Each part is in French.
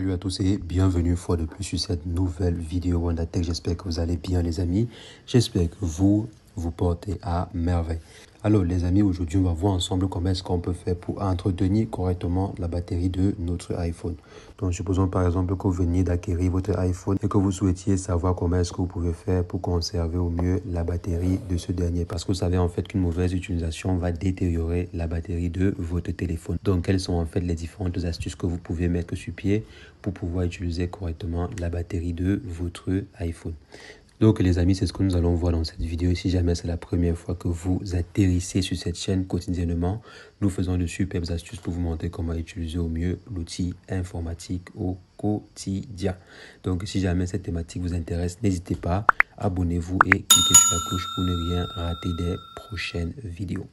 Salut à tous et bienvenue une fois de plus sur cette nouvelle vidéo WandaTech. J'espère que vous allez bien les amis. J'espère que vous vous portez à merveille. Alors les amis, aujourd'hui on va voir ensemble comment est-ce qu'on peut faire pour entretenir correctement la batterie de notre iPhone. Donc supposons par exemple que vous veniez d'acquérir votre iPhone et que vous souhaitiez savoir comment est-ce que vous pouvez faire pour conserver au mieux la batterie de ce dernier. Parce que vous savez en fait qu'une mauvaise utilisation va détériorer la batterie de votre téléphone. Donc quelles sont en fait les différentes astuces que vous pouvez mettre sur pied pour pouvoir utiliser correctement la batterie de votre iPhone. Donc les amis, c'est ce que nous allons voir dans cette vidéo. Si jamais c'est la première fois que vous atterrissez sur cette chaîne quotidiennement, nous faisons de superbes astuces pour vous montrer comment utiliser au mieux l'outil informatique au quotidien. Donc si jamais cette thématique vous intéresse, n'hésitez pas, abonnez-vous et cliquez sur la cloche pour ne rien rater des prochaines vidéos.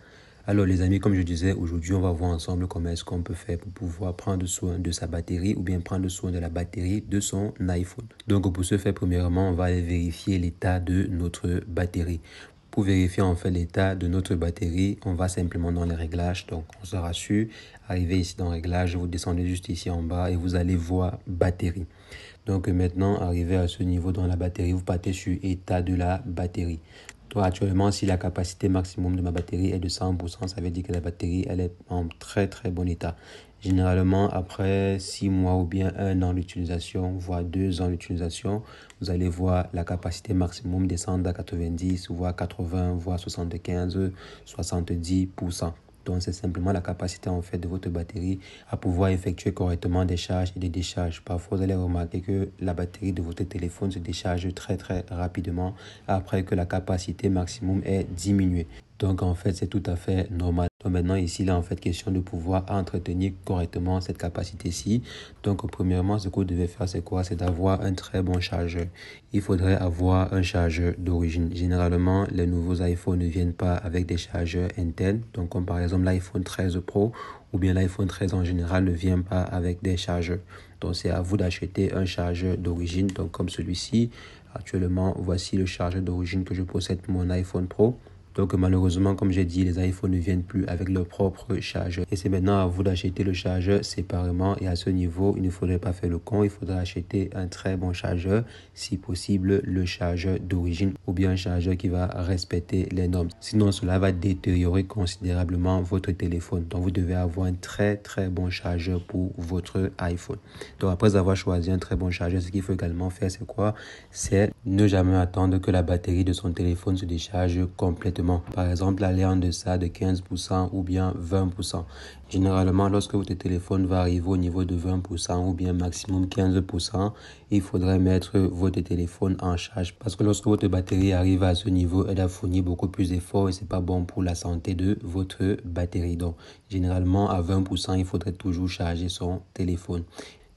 Alors les amis, comme je disais, aujourd'hui on va voir ensemble comment est-ce qu'on peut faire pour pouvoir prendre soin de sa batterie ou bien prendre soin de la batterie de son iPhone. Donc pour ce faire, premièrement, on va aller vérifier l'état de notre batterie. Pour vérifier en fait l'état de notre batterie, on va simplement dans les réglages. Donc on sera sûr, arriver ici dans réglages, vous descendez juste ici en bas et vous allez voir batterie. Donc maintenant, arrivé à ce niveau dans la batterie, vous partez sur état de la batterie. Donc actuellement, si la capacité maximum de ma batterie est de 100%, ça veut dire que la batterie elle est en très très bon état. Généralement, après 6 mois ou bien 1 an d'utilisation, voire 2 ans d'utilisation, vous allez voir la capacité maximum descendre à 90, voire 80, voire 75, 70%. Donc c'est simplement la capacité en fait de votre batterie à pouvoir effectuer correctement des charges et des décharges. Parfois vous allez remarquer que la batterie de votre téléphone se décharge très très rapidement après que la capacité maximum est diminuée. Donc en fait, c'est tout à fait normal. Donc maintenant, ici, là, en fait, question de pouvoir entretenir correctement cette capacité-ci. Donc premièrement, ce que vous devez faire, c'est quoi C'est d'avoir un très bon chargeur. Il faudrait avoir un chargeur d'origine. Généralement, les nouveaux iPhones ne viennent pas avec des chargeurs internes. Donc comme par exemple l'iPhone 13 Pro ou bien l'iPhone 13 en général ne vient pas avec des chargeurs. Donc c'est à vous d'acheter un chargeur d'origine. Donc comme celui-ci, actuellement, voici le chargeur d'origine que je possède pour mon iPhone Pro. Donc malheureusement, comme j'ai dit, les iPhones ne viennent plus avec leur propre chargeur. Et c'est maintenant à vous d'acheter le chargeur séparément. Et à ce niveau, il ne faudrait pas faire le con. Il faudrait acheter un très bon chargeur, si possible le chargeur d'origine ou bien un chargeur qui va respecter les normes. Sinon, cela va détériorer considérablement votre téléphone. Donc vous devez avoir un très très bon chargeur pour votre iPhone. Donc après avoir choisi un très bon chargeur, ce qu'il faut également faire, c'est quoi C'est ne jamais attendre que la batterie de son téléphone se décharge complètement. Par exemple, aller en deçà de 15% ou bien 20%. Généralement, lorsque votre téléphone va arriver au niveau de 20% ou bien maximum 15%, il faudrait mettre votre téléphone en charge. Parce que lorsque votre batterie arrive à ce niveau, elle a fourni beaucoup plus d'efforts et ce n'est pas bon pour la santé de votre batterie. Donc, généralement, à 20%, il faudrait toujours charger son téléphone.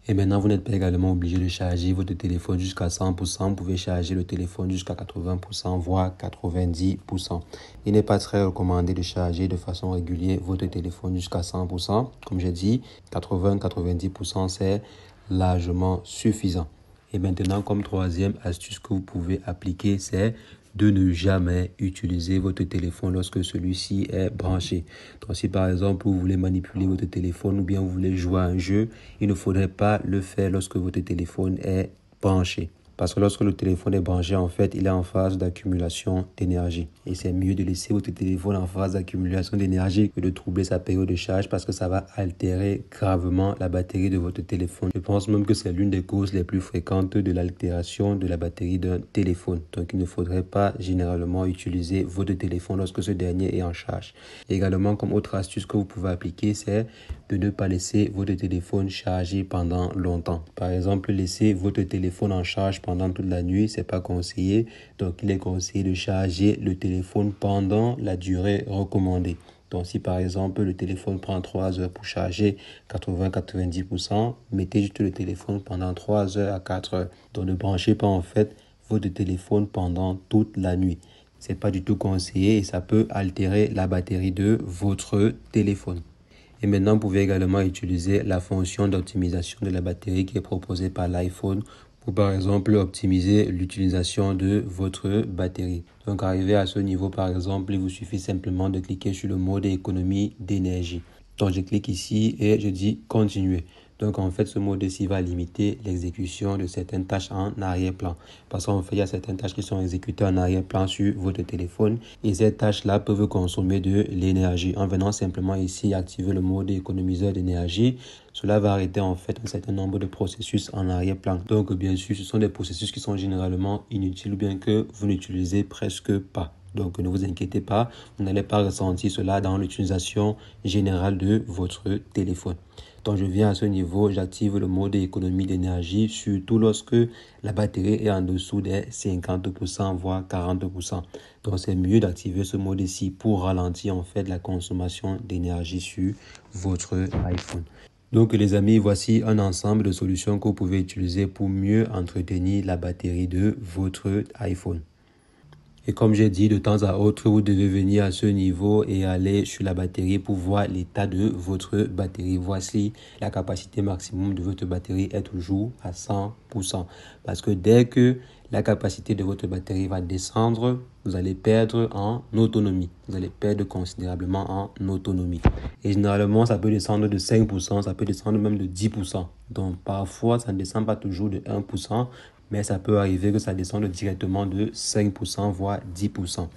Et maintenant, vous n'êtes pas également obligé de charger votre téléphone jusqu'à 100%. Vous pouvez charger le téléphone jusqu'à 80%, voire 90%. Il n'est pas très recommandé de charger de façon régulière votre téléphone jusqu'à 100%. Comme j'ai dit, 80-90%, c'est largement suffisant. Et maintenant, comme troisième astuce que vous pouvez appliquer, c'est de ne jamais utiliser votre téléphone lorsque celui-ci est branché. Donc si par exemple vous voulez manipuler votre téléphone ou bien vous voulez jouer à un jeu, il ne faudrait pas le faire lorsque votre téléphone est branché. Parce que lorsque le téléphone est branché, en fait, il est en phase d'accumulation d'énergie. Et c'est mieux de laisser votre téléphone en phase d'accumulation d'énergie que de troubler sa période de charge parce que ça va altérer gravement la batterie de votre téléphone. Je pense même que c'est l'une des causes les plus fréquentes de l'altération de la batterie d'un téléphone. Donc il ne faudrait pas généralement utiliser votre téléphone lorsque ce dernier est en charge. également, comme autre astuce que vous pouvez appliquer, c'est de ne pas laisser votre téléphone chargé pendant longtemps. Par exemple, laisser votre téléphone en charge pendant toute la nuit, c'est pas conseillé. Donc, il est conseillé de charger le téléphone pendant la durée recommandée. Donc, si par exemple le téléphone prend trois heures pour charger 80-90%, mettez juste le téléphone pendant trois heures à 4 heures. Donc, ne branchez pas en fait votre téléphone pendant toute la nuit. C'est pas du tout conseillé et ça peut altérer la batterie de votre téléphone. Et maintenant, vous pouvez également utiliser la fonction d'optimisation de la batterie qui est proposée par l'iPhone pour par exemple optimiser l'utilisation de votre batterie. Donc arrivé à ce niveau par exemple, il vous suffit simplement de cliquer sur le mode économie d'énergie. Donc je clique ici et je dis continuer. Donc en fait, ce mode ci va limiter l'exécution de certaines tâches en arrière-plan. Parce qu'en fait, il y a certaines tâches qui sont exécutées en arrière-plan sur votre téléphone. Et ces tâches-là peuvent consommer de l'énergie. En venant simplement ici activer le mode économiseur d'énergie, cela va arrêter en fait un certain nombre de processus en arrière-plan. Donc bien sûr, ce sont des processus qui sont généralement inutiles ou bien que vous n'utilisez presque pas. Donc ne vous inquiétez pas, vous n'allez pas ressentir cela dans l'utilisation générale de votre téléphone. Donc je viens à ce niveau, j'active le mode économie d'énergie, surtout lorsque la batterie est en dessous des 50%, voire 40%. Donc c'est mieux d'activer ce mode ici pour ralentir en fait la consommation d'énergie sur votre iPhone. Donc les amis, voici un ensemble de solutions que vous pouvez utiliser pour mieux entretenir la batterie de votre iPhone. Et comme j'ai dit, de temps à autre, vous devez venir à ce niveau et aller sur la batterie pour voir l'état de votre batterie. Voici la capacité maximum de votre batterie est toujours à 100%. Parce que dès que la capacité de votre batterie va descendre, vous allez perdre en autonomie. Vous allez perdre considérablement en autonomie. Et généralement, ça peut descendre de 5%, ça peut descendre même de 10%. Donc parfois, ça ne descend pas toujours de 1%, mais ça peut arriver que ça descende directement de 5%, voire 10%.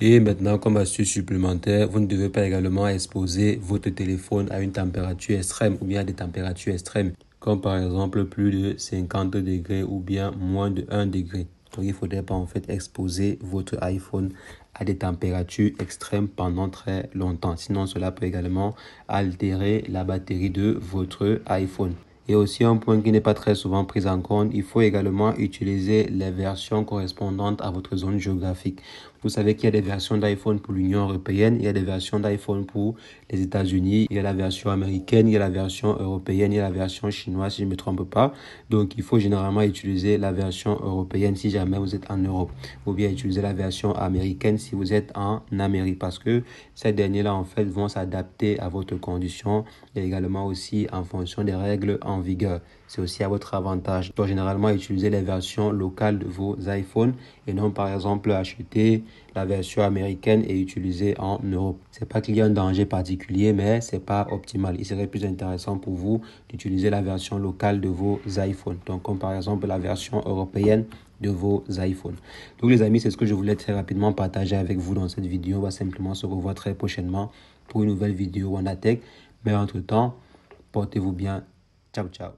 Et maintenant, comme astuce supplémentaire, vous ne devez pas également exposer votre téléphone à une température extrême ou bien à des températures extrêmes, comme par exemple plus de 50 degrés ou bien moins de 1 degré. Donc, il ne faudrait pas en fait exposer votre iPhone à des températures extrêmes pendant très longtemps. Sinon, cela peut également altérer la batterie de votre iPhone. Et aussi un point qui n'est pas très souvent pris en compte, il faut également utiliser les versions correspondantes à votre zone géographique vous savez qu'il y a des versions d'iPhone pour l'Union européenne, il y a des versions d'iPhone pour les États-Unis, il y a la version américaine, il y a la version européenne, il y a la version chinoise, si je ne me trompe pas. Donc, il faut généralement utiliser la version européenne si jamais vous êtes en Europe, ou bien utiliser la version américaine si vous êtes en Amérique, parce que ces derniers-là, en fait, vont s'adapter à votre condition et également aussi en fonction des règles en vigueur c'est aussi à votre avantage. Donc généralement, utiliser les versions locales de vos iPhones et non par exemple acheter la version américaine et utiliser en Europe. C'est pas qu'il y a un danger particulier, mais c'est pas optimal. Il serait plus intéressant pour vous d'utiliser la version locale de vos iPhones. Donc comme par exemple la version européenne de vos iPhones. Donc les amis, c'est ce que je voulais très rapidement partager avec vous dans cette vidéo. On va simplement se revoir très prochainement pour une nouvelle vidéo en Tech. Mais entre-temps, portez-vous bien. Ciao, ciao.